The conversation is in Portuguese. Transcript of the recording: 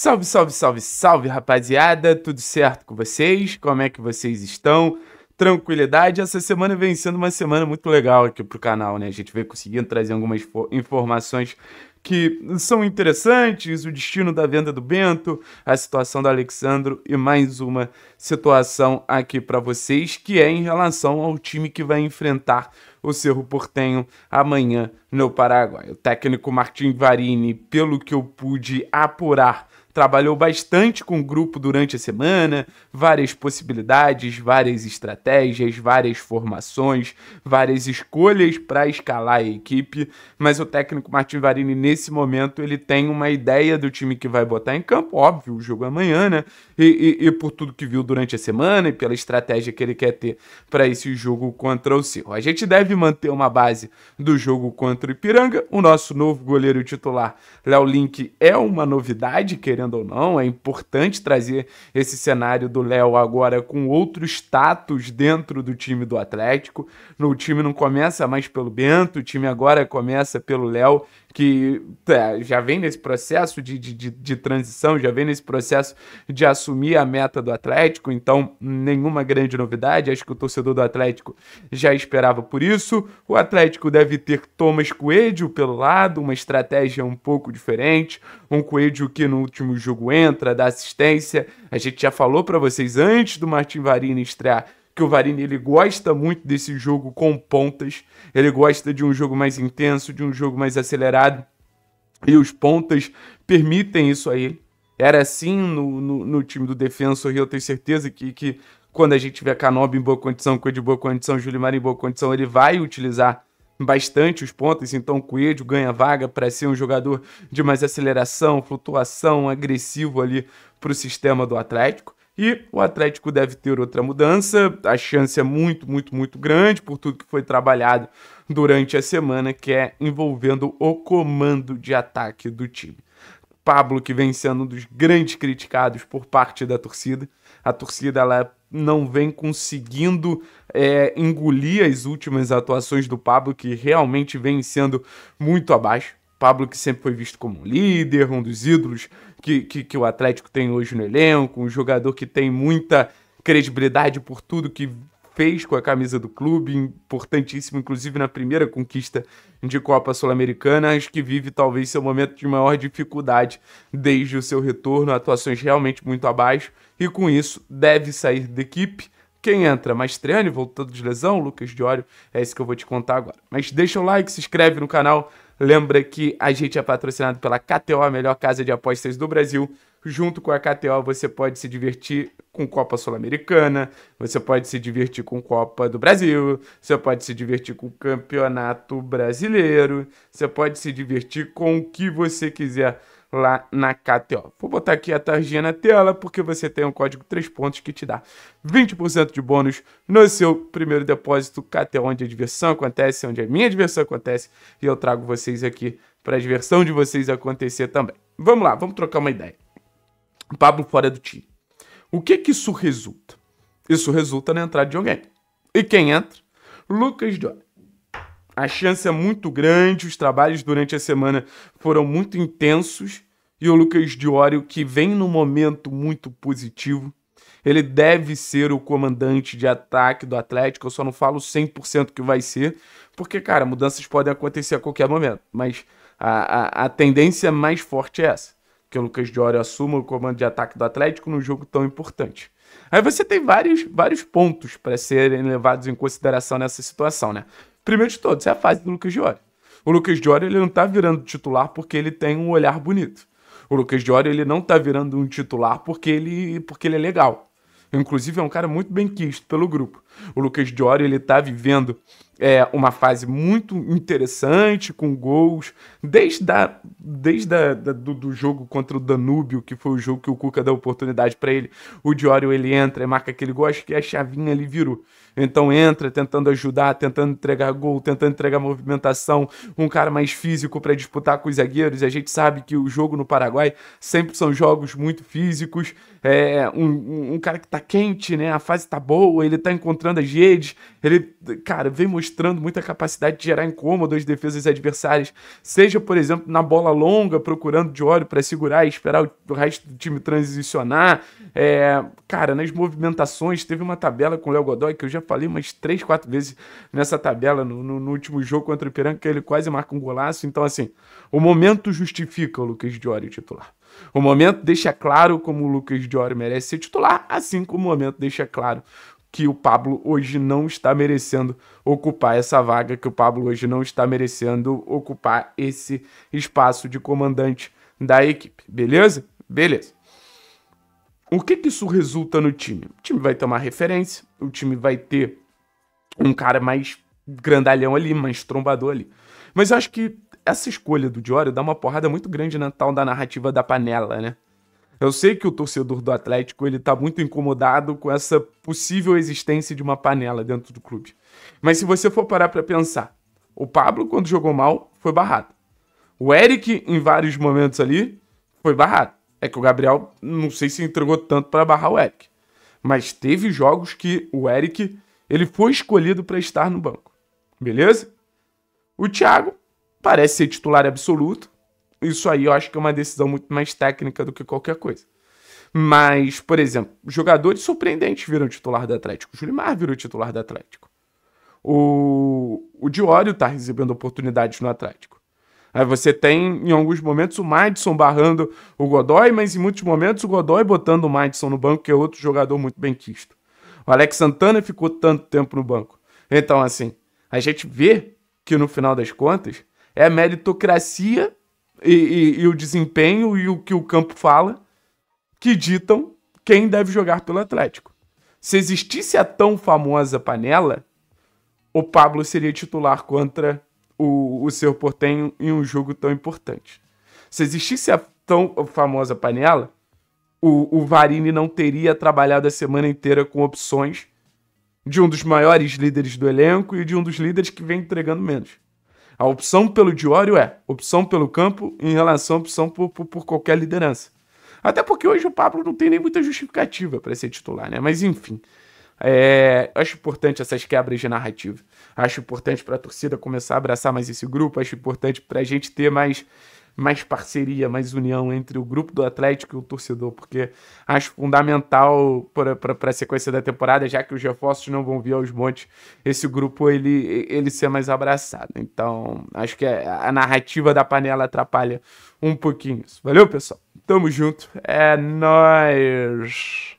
Salve, salve, salve, salve, rapaziada! Tudo certo com vocês? Como é que vocês estão? Tranquilidade? Essa semana vem sendo uma semana muito legal aqui pro canal, né? A gente vem conseguindo trazer algumas informações que são interessantes, o destino da venda do Bento, a situação do Alexandro e mais uma situação aqui para vocês, que é em relação ao time que vai enfrentar o Cerro Portenho amanhã no Paraguai. O técnico Martin Varini, pelo que eu pude apurar, trabalhou bastante com o grupo durante a semana, várias possibilidades, várias estratégias, várias formações, várias escolhas para escalar a equipe, mas o técnico Martin Varini nesse momento ele tem uma ideia do time que vai botar em campo, óbvio, o jogo é amanhã, né? E, e, e por tudo que viu durante a semana e pela estratégia que ele quer ter para esse jogo contra o Cerro. A gente deve manter uma base do jogo contra o Ipiranga, o nosso novo goleiro titular, Léo Link, é uma novidade, querendo querendo ou não, é importante trazer esse cenário do Léo agora com outro status dentro do time do Atlético. O time não começa mais pelo Bento, o time agora começa pelo Léo, que é, já vem nesse processo de, de, de, de, transição, já vem nesse processo de assumir a meta do Atlético, então nenhuma grande novidade, acho que o torcedor do Atlético já esperava por isso. O Atlético deve ter Thomas Coelho pelo lado, uma estratégia um pouco diferente, um Coelho que no último jogo entra, dá assistência. A gente já falou para vocês antes do Martin Varini estrear que o Varini ele gosta muito desse jogo com pontas, ele gosta de um jogo mais intenso, de um jogo mais acelerado, e os pontas permitem isso a ele. Era assim no, no, no time do Defensor, e eu tenho certeza que, que quando a gente tiver Canob em boa condição, Coelho em boa condição, Julimar em boa condição, ele vai utilizar bastante os pontas então Coelho ganha vaga para ser um jogador de mais aceleração, flutuação, agressivo ali para o sistema do Atlético. E o Atlético deve ter outra mudança. A chance é muito, muito, muito grande por tudo que foi trabalhado durante a semana, que é envolvendo o comando de ataque do time. Pablo, que vem sendo um dos grandes criticados por parte da torcida. A torcida ela não vem conseguindo é, engolir as últimas atuações do Pablo, que realmente vem sendo muito abaixo. Pablo, que sempre foi visto como um líder, um dos ídolos que, que, que o Atlético tem hoje no elenco, um jogador que tem muita credibilidade por tudo que fez com a camisa do clube, importantíssimo, inclusive na primeira conquista de Copa Sul-Americana, acho que vive talvez seu momento de maior dificuldade desde o seu retorno, atuações realmente muito abaixo, e com isso deve sair da equipe. Quem entra? Mastriani, voltando de lesão, Lucas Diório, é isso que eu vou te contar agora. Mas deixa o like, se inscreve no canal, Lembra que a gente é patrocinado pela KTO, a melhor casa de apostas do Brasil. Junto com a KTO, você pode se divertir com Copa Sul-Americana, você pode se divertir com Copa do Brasil, você pode se divertir com Campeonato Brasileiro, você pode se divertir com o que você quiser lá na KTO. Vou botar aqui a tarjinha na tela porque você tem um código 3 pontos que te dá 20% de bônus no seu primeiro depósito KTO, é onde a diversão acontece, onde a minha diversão acontece e eu trago vocês aqui para a diversão de vocês acontecer também. Vamos lá, vamos trocar uma ideia. Pablo fora do time. O que que isso resulta? Isso resulta na entrada de alguém. E quem entra? Lucas Jones. A chance é muito grande, os trabalhos durante a semana foram muito intensos e o Lucas Diório, que vem num momento muito positivo, ele deve ser o comandante de ataque do Atlético. Eu só não falo 100% que vai ser, porque, cara, mudanças podem acontecer a qualquer momento. Mas a, a, a tendência mais forte é essa: que o Lucas Diório assuma o comando de ataque do Atlético num jogo tão importante. Aí você tem vários, vários pontos para serem levados em consideração nessa situação, né? Primeiro de todos, é a fase do Lucas Diori. O Lucas Diori ele não tá virando titular porque ele tem um olhar bonito. O Lucas Diori ele não tá virando um titular porque ele, porque ele é legal. Inclusive é um cara muito bem quisto pelo grupo. O Lucas Diori ele tá vivendo é, uma fase muito interessante com gols desde da desde da, do, do, jogo contra o Danúbio, que foi o jogo que o Cuca deu oportunidade para ele. O Diori ele entra e marca aquele gol, acho que a chavinha ali virou. Então entra tentando ajudar, tentando entregar gol, tentando entregar movimentação, um cara mais físico para disputar com os zagueiros. a gente sabe que o jogo no Paraguai sempre são jogos muito físicos. É, um, um cara que tá quente, né? A fase tá boa, ele tá encontrando as redes. Ele, cara, vem mostrando muita capacidade de gerar incômodo às defesas adversárias. Seja, por exemplo, na bola longa, procurando de óleo para segurar e esperar o resto do time transicionar. É, cara, nas movimentações, teve uma tabela com o Léo Godoy que eu já falei umas três, quatro vezes nessa tabela, no, no, no, último jogo contra o Ipiranga, que ele quase marca um golaço. Então, assim, o momento justifica o Lucas Diori titular. O momento deixa claro como o Lucas Diori merece ser titular, assim como o momento deixa claro que o Pablo hoje não está merecendo ocupar essa vaga, que o Pablo hoje não está merecendo ocupar esse espaço de comandante da equipe. Beleza? Beleza o que, que isso resulta no time? O time vai ter uma referência, o time vai ter um cara mais grandalhão ali, mais trombador ali. Mas eu acho que essa escolha do Diório dá uma porrada muito grande na tal da narrativa da panela, né? Eu sei que o torcedor do Atlético ele tá muito incomodado com essa possível existência de uma panela dentro do clube. Mas se você for parar para pensar, o Pablo quando jogou mal foi barrado. O Eric em vários momentos ali foi barrado. É que o Gabriel não sei se entregou tanto para barrar o Eric. Mas teve jogos que o Eric ele foi escolhido para estar no banco. Beleza? O Thiago parece ser titular absoluto. Isso aí eu acho que é uma decisão muito mais técnica do que qualquer coisa. Mas, por exemplo, jogadores surpreendentes viram titular do Atlético. O Julimar virou titular do Atlético. O, o Diório está recebendo oportunidades no Atlético. Aí você tem, em alguns momentos, o Madison barrando o Godoy, mas em muitos momentos o Godoy botando o Madison no banco, que é outro jogador muito bem quisto. O Alex Santana ficou tanto tempo no banco. Então, assim, a gente vê que no final das contas é a meritocracia e, e, e o desempenho e o que o campo fala que ditam quem deve jogar pelo Atlético. Se existisse a tão famosa panela, o Pablo seria titular contra o, o seu portenho em um jogo tão importante. Se existisse a tão famosa panela, o, o Varini não teria trabalhado a semana inteira com opções de um dos maiores líderes do elenco e de um dos líderes que vem entregando menos. A opção pelo Diório é opção pelo campo em relação à opção por, por, por qualquer liderança. Até porque hoje o Pablo não tem nem muita justificativa para ser titular, né? Mas enfim. É, acho importante essas quebras de narrativa. Acho importante para a torcida começar a abraçar mais esse grupo. Acho importante para a gente ter mais, mais parceria, mais união entre o grupo do Atlético e o torcedor, porque acho fundamental para a sequência da temporada, já que os reforços não vão vir aos montes, esse grupo ele, ele ser mais abraçado. Então, acho que a, a narrativa da panela atrapalha um pouquinho isso. Valeu, pessoal? Tamo junto. É nóis!